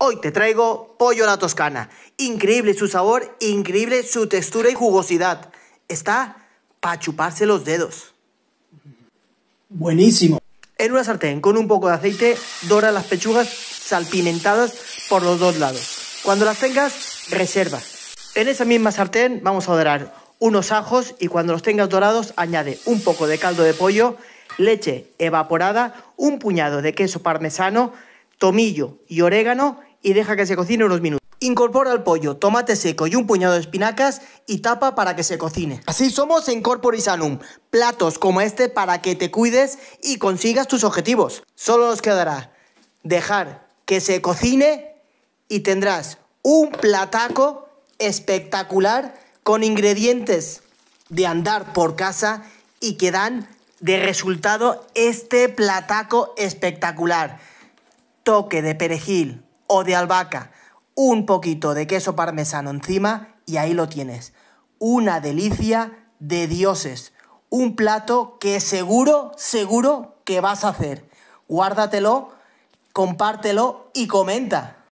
Hoy te traigo pollo a la toscana. Increíble su sabor, increíble su textura y jugosidad. Está para chuparse los dedos. Buenísimo. En una sartén con un poco de aceite, dora las pechugas salpimentadas por los dos lados. Cuando las tengas, reserva. En esa misma sartén vamos a dorar unos ajos y cuando los tengas dorados, añade un poco de caldo de pollo, leche evaporada, un puñado de queso parmesano, tomillo y orégano y deja que se cocine unos minutos. Incorpora el pollo, tomate seco y un puñado de espinacas y tapa para que se cocine. Así somos en Corporis platos como este para que te cuides y consigas tus objetivos. Solo nos quedará dejar que se cocine y tendrás un plataco espectacular con ingredientes de andar por casa y que dan de resultado este plataco espectacular. Toque de perejil, o de albahaca, un poquito de queso parmesano encima y ahí lo tienes. Una delicia de dioses. Un plato que seguro, seguro que vas a hacer. Guárdatelo, compártelo y comenta.